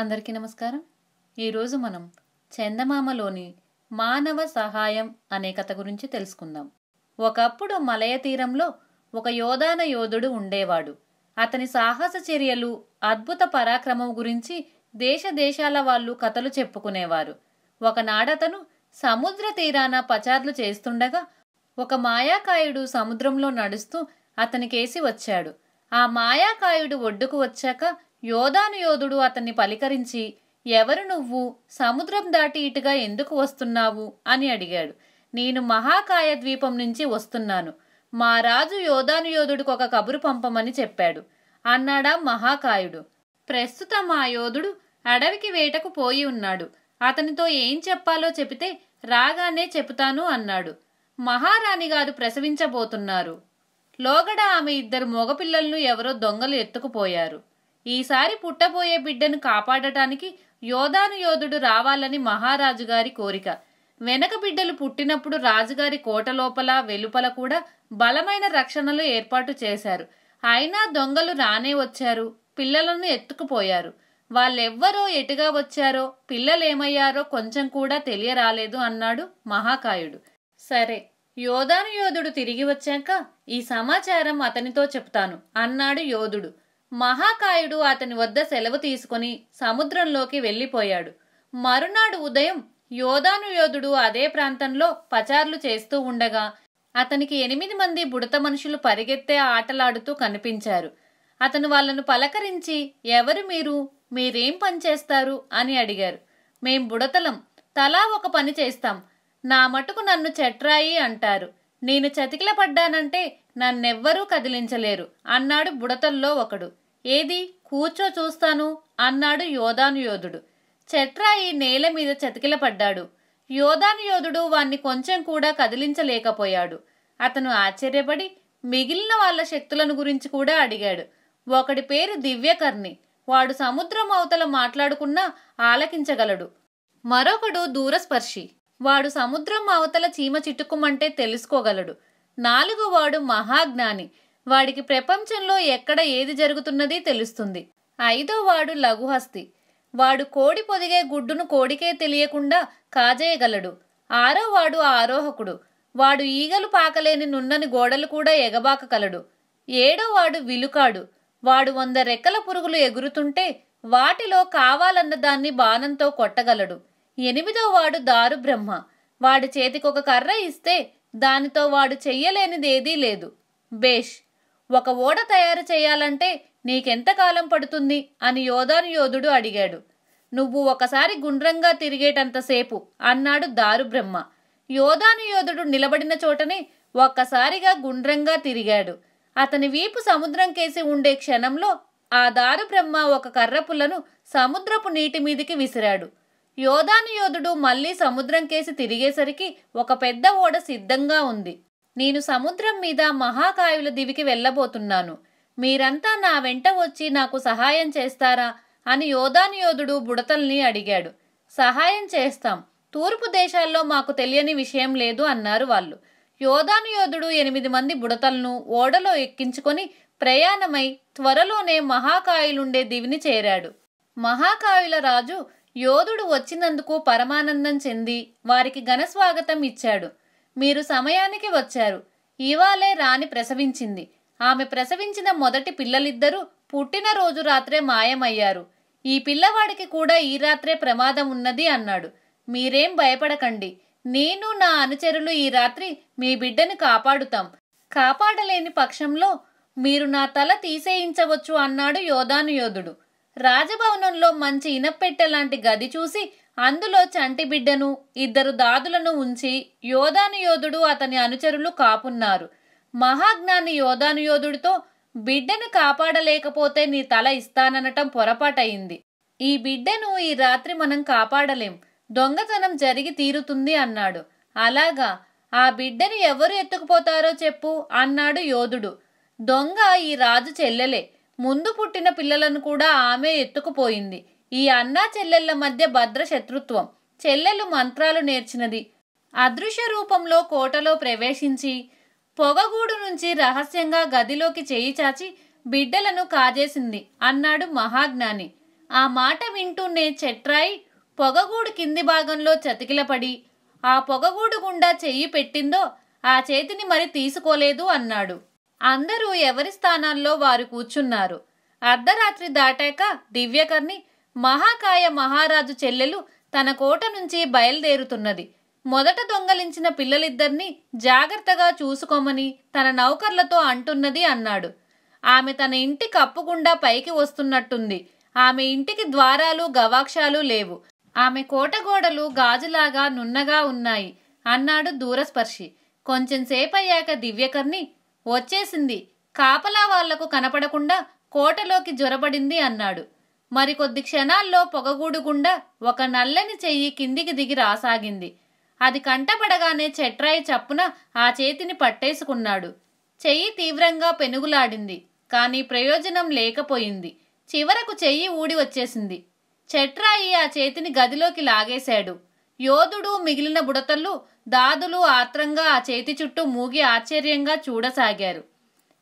అందరికీ నమస్కారం ఈరోజు మనం చందమామలోని మానవ సహాయం అనే కథ గురించి తెలుసుకుందాం ఒకప్పుడు మలయ తీరంలో ఒక యోధాన యోధుడు ఉండేవాడు అతని సాహస చర్యలు అద్భుత పరాక్రమం గురించి దేశ దేశాల వాళ్ళు కథలు చెప్పుకునేవారు ఒకనాడతను సముద్ర తీరాన పచార్లు చేస్తుండగా ఒక మాయాకాయుడు సముద్రంలో నడుస్తూ అతనికేసి వచ్చాడు ఆ మాయాకాయుడు ఒడ్డుకు వచ్చాక యోధాను యోధుడు అతన్ని పలికరించి ఎవరు నువ్వు సముద్రం దాటి ఇటుగా ఎందుకు వస్తున్నావు అని అడిగాడు నేను మహాకాయ ద్వీపం నుంచి వస్తున్నాను మా రాజు యోధాను యోధుడికి ఒక కబురు పంపమని చెప్పాడు అన్నాడా మహాకాయుడు ప్రస్తుతం ఆ యోధుడు అడవికి వేటకు పోయి ఉన్నాడు అతనితో ఏం చెప్పాలో చెబితే రాగానే చెబుతాను అన్నాడు మహారాణి గారు ప్రసవించబోతున్నారు లోగడ ఆమె ఇద్దరు మగపిల్లలను ఎవరో దొంగలు ఎత్తుకుపోయారు ఈసారి పుట్టబోయే బిడ్డను కాపాడటానికి యోధాను యోధుడు రావాలని మహారాజుగారి కోరిక వెనక బిడ్డలు పుట్టినప్పుడు రాజుగారి కోట లోపల వెలుపల కూడా బలమైన రక్షణలు ఏర్పాటు చేశారు అయినా దొంగలు రానే వచ్చారు పిల్లలను ఎత్తుకుపోయారు వాళ్ళెవ్వరో ఎటుగా వచ్చారో పిల్లలేమయ్యారో కొంచెం కూడా తెలియరాలేదు అన్నాడు మహాకాయుడు సరే యోధాను యోధుడు తిరిగి వచ్చాక ఈ సమాచారం అతనితో చెప్తాను అన్నాడు యోధుడు మహాకాయుడు అతని వద్ద సెలవు తీసుకుని సముద్రంలోకి వెళ్ళిపోయాడు మరునాడు ఉదయం యోధానుయోధుడు అదే ప్రాంతంలో పచార్లు చేస్తూ ఉండగా అతనికి ఎనిమిది మంది బుడత మనుషులు పరిగెత్తే ఆటలాడుతూ కనిపించారు అతను వాళ్ళను పలకరించి ఎవరు మీరు మీరేం పనిచేస్తారు అని అడిగారు మేం బుడతలం తలా ఒక పని చేస్తాం నా మటుకు నన్ను చెట్రాయి అంటారు నేను చతికిల పడ్డానంటే నన్నెవ్వరూ కదిలించలేరు అన్నాడు బుడతల్లో ఒకడు ఏది కూర్చో చూస్తాను అన్నాడు యోధాను యోధుడు చట్రాయి నేల మీద చతికిలపడ్డాడు యోధాను యోధుడు వాణ్ణి కొంచెం కూడా కదిలించలేకపోయాడు అతను ఆశ్చర్యపడి మిగిలిన వాళ్ళ శక్తులను గురించి కూడా అడిగాడు ఒకడి పేరు దివ్యకర్ణి వాడు సముద్రం అవతల మాట్లాడుకున్నా ఆలకించగలడు మరొకడు దూరస్పర్శి వాడు సముద్రం అవతల చీమ చిట్టుకుమంటే తెలుసుకోగలడు నాలుగువాడు మహాజ్ఞాని వాడికి ప్రపంచంలో ఎక్కడ ఏది జరుగుతున్నది తెలుస్తుంది ఐదోవాడు లఘుహస్తి వాడు కోడి పొదిగే గుడ్డును కోడికే తెలియకుండా కాజేయగలడు ఆరోవాడు ఆరోహకుడు వాడు ఈగలు పాకలేని నున్నని గోడలు కూడా ఎగబాకగలడు ఏడోవాడు విలుకాడు వాడు వంద రెక్కల పురుగులు ఎగురుతుంటే వాటిలో కావాలన్న దాన్ని బాణంతో కొట్టగలడు ఎనిమిదో వాడు దారు బ్రహ్మ వాడి చేతికొక కర్ర ఇస్తే దానితో వాడు చెయ్యలేనిదేదీ లేదు బేష్ ఒక ఓడ తయారు చేయాలంటే నీకెంతకాలం పడుతుంది అని యోధాను యోధుడు అడిగాడు నువ్వు ఒకసారి గుండ్రంగా తిరిగేటంతసేపు అన్నాడు దారు బ్రహ్మ యోధాను యోధుడు నిలబడిన చోటనే ఒక్కసారిగా గుండ్రంగా తిరిగాడు అతని వీపు సముద్రం కేసి ఉండే క్షణంలో ఆ దారు బ్రహ్మ ఒక కర్రపులను సముద్రపు నీటి మీదికి విసిరాడు యోధాను యోధుడు మళ్ళీ సముద్రం కేసి తిరిగేసరికి ఒక పెద్ద ఓడ సిద్ధంగా ఉంది నేను సముద్రం మీద మహాకాయుల దివికి వెళ్ళబోతున్నాను మీరంతా నా వెంట వచ్చి నాకు సహాయం చేస్తారా అని యోధాను యోధుడు బుడతల్ని అడిగాడు సహాయం చేస్తాం తూర్పు దేశాల్లో మాకు తెలియని విషయం లేదు అన్నారు వాళ్ళు యోధాను యోధుడు ఎనిమిది మంది బుడతలను ఓడలో ఎక్కించుకొని ప్రయాణమై త్వరలోనే మహాకాయులుండే దివిని చేరాడు మహాకాయుల రాజు యోధుడు వచ్చినందుకు పరమానందం చెంది వారికి ఘనస్వాగతం ఇచ్చాడు మీరు సమయానికి వచ్చారు ఇవాళే రాణి ప్రసవించింది ఆమె ప్రసవించిన మొదటి పిల్లలిద్దరూ పుట్టినరోజు రాత్రే మాయమయ్యారు ఈ పిల్లవాడికి కూడా ఈ రాత్రే ప్రమాదం ఉన్నది అన్నాడు మీరేం భయపడకండి నేను నా అనుచరులు ఈ రాత్రి మీ బిడ్డను కాపాడుతాం కాపాడలేని పక్షంలో మీరు నా తల తీసేయించవచ్చు అన్నాడు యోధాను యోధుడు రాజభవనంలో మంచి ఇనపెట్టెలాంటి లాంటి గది చూసి అందులో చంటి బిడ్డను ఇద్దరు దాదులను ఉంచి యోధాను యోధుడు అతని అనుచరులు కాపున్నారు మహాజ్ఞాని యోధాను యోధుడితో బిడ్డను కాపాడలేకపోతే నీ తల ఇస్తాననటం పొరపాటయింది ఈ బిడ్డను ఈ రాత్రి మనం కాపాడలేం దొంగతనం జరిగి తీరుతుంది అన్నాడు అలాగా ఆ బిడ్డను ఎవరు ఎత్తుకుపోతారో చెప్పు అన్నాడు యోధుడు దొంగ ఈ రాజు చెల్లెలే ముందు పుట్టిన పిల్లలను కూడా ఆమె ఎత్తుకుపోయింది ఈ అన్నా చెల్లెళ్ల మధ్య భద్ర శత్రుత్వం చెల్లెలు మంత్రాలు నేర్చినది అదృశ్య రూపంలో కోటలో ప్రవేశించి పొగగూడు నుంచి రహస్యంగా గదిలోకి చేయి చాచి బిడ్డలను కాజేసింది అన్నాడు మహాజ్ఞాని ఆ మాట వింటూనే చెట్రాయి పొగగూడు కింది భాగంలో చతికిలపడి ఆ పొగగూడు గుండా చెయ్యి పెట్టిందో ఆ చేతిని మరి తీసుకోలేదు అన్నాడు అందరూ ఎవరి స్థానాల్లో వారు కూర్చున్నారు అర్ధరాత్రి దాటాక దివ్యకర్ణి మహాకాయ మహారాజు చెల్లెలు తన కోట నుంచి బయలుదేరుతున్నది మొదట దొంగలించిన పిల్లలిద్దరినీ జాగ్రత్తగా చూసుకోమని తన నౌకర్లతో అంటున్నది అన్నాడు ఆమె తన ఇంటి కప్పుకుండా పైకి వస్తున్నట్టుంది ఆమె ఇంటికి ద్వారాలు గవాక్షాలు లేవు ఆమె కోటగోడలు గాజులాగా నున్నగా ఉన్నాయి అన్నాడు దూరస్పర్శి కొంచెం సేపయ్యాక దివ్యకర్ణి వచ్చేసింది కాపలా వాళ్లకు కనపడకుండా కోటలోకి జొరబడింది అన్నాడు మరికొద్ది క్షణాల్లో పొగగూడుగుండా ఒక నల్లని చెయ్యి కిందికి దిగి రాసాగింది అది కంటపడగానే చెట్రాయి చప్పున ఆ చేతిని పట్టేసుకున్నాడు చెయ్యి తీవ్రంగా పెనుగులాడింది కానీ ప్రయోజనం లేకపోయింది చివరకు చెయ్యి ఊడి వచ్చేసింది చెట్రాయి ఆ చేతిని గదిలోకి లాగేశాడు యోధుడు మిగిలిన బుడతలు దాదులు ఆత్రంగా ఆ చేతి చుట్టూ మూగి ఆశ్చర్యంగా చూడసాగారు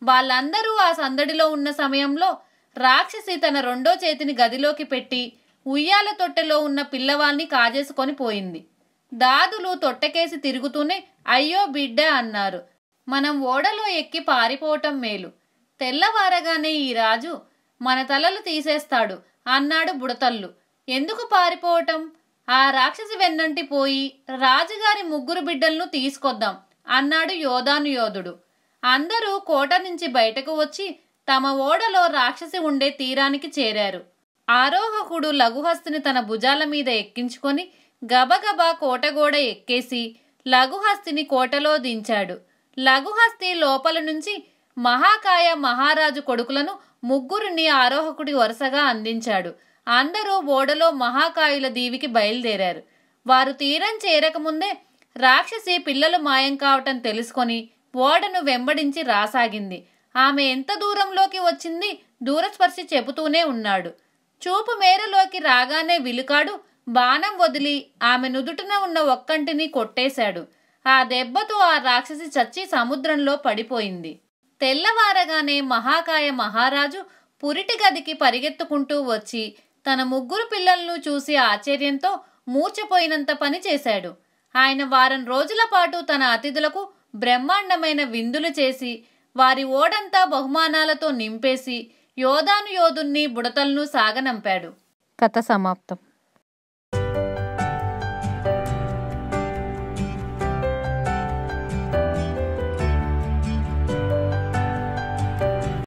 వాళ్ళందరూ ఆ సందడిలో ఉన్న సమయంలో రాక్షసి తన రెండో చేతిని గదిలోకి పెట్టి ఉయ్యాల తొట్టెలో ఉన్న పిల్లవాల్ని కాజేసుకొని పోయింది దాదులు తొట్టకేసి తిరుగుతూనే అయ్యో బిడ్డ అన్నారు మనం ఓడలో ఎక్కి పారిపోవటం మేలు తెల్లవారగానే ఈ రాజు మన తలలు తీసేస్తాడు అన్నాడు బుడతల్లు ఎందుకు పారిపోవటం ఆ రాక్షసి వెన్నంటి పోయి రాజుగారి ముగ్గురు బిడ్డలను తీసుకొద్దాం అన్నాడు యోధాను యోధుడు అందరూ కోట నుంచి బయటకు వచ్చి తమ ఓడలో రాక్షసి ఉండే తీరానికి చేరారు ఆరోహకుడు లఘుహస్తుని తన భుజాల మీద ఎక్కించుకొని గబగబా కోటగోడ ఎక్కేసి లఘుహస్తిని కోటలో దించాడు లఘుహస్తి లోపల నుంచి మహాకాయ మహారాజు కొడుకులను ముగ్గురిని ఆరోహకుడి వరుసగా అందించాడు అందరూ ఓడలో మహాకాయుల దీవికి బయలుదేరారు వారు తీరం చేరకముందే రాక్షసి పిల్లలు మాయం కావటం తెలుసుకొని ఓడను వెంబడించి రాసాగింది ఆమె ఎంత దూరంలోకి వచ్చింది దూరస్పర్శి చెబుతూనే ఉన్నాడు చూపు మేరలోకి రాగానే విలుకాడు బాణం వదిలి ఆమె నుదుటిన ఉన్న ఒక్కంటిని కొట్టేశాడు ఆ దెబ్బతో ఆ రాక్షసి చచ్చి సముద్రంలో పడిపోయింది తెల్లవారగానే మహాకాయ మహారాజు పురిటి గదికి పరిగెత్తుకుంటూ వచ్చి తన ముగ్గురు పిల్లలను చూసి ఆశ్చర్యంతో మూర్చపోయినంత పని చేశాడు ఆయన వారం రోజుల పాటు తన అతిథులకు బ్రహ్మాండమైన విందులు చేసి వారి ఓడంతా బహుమానాలతో నింపేసి యోధాను యోధుణ్ణి బుడతలను సాగనంపాడు కథ సమాప్తం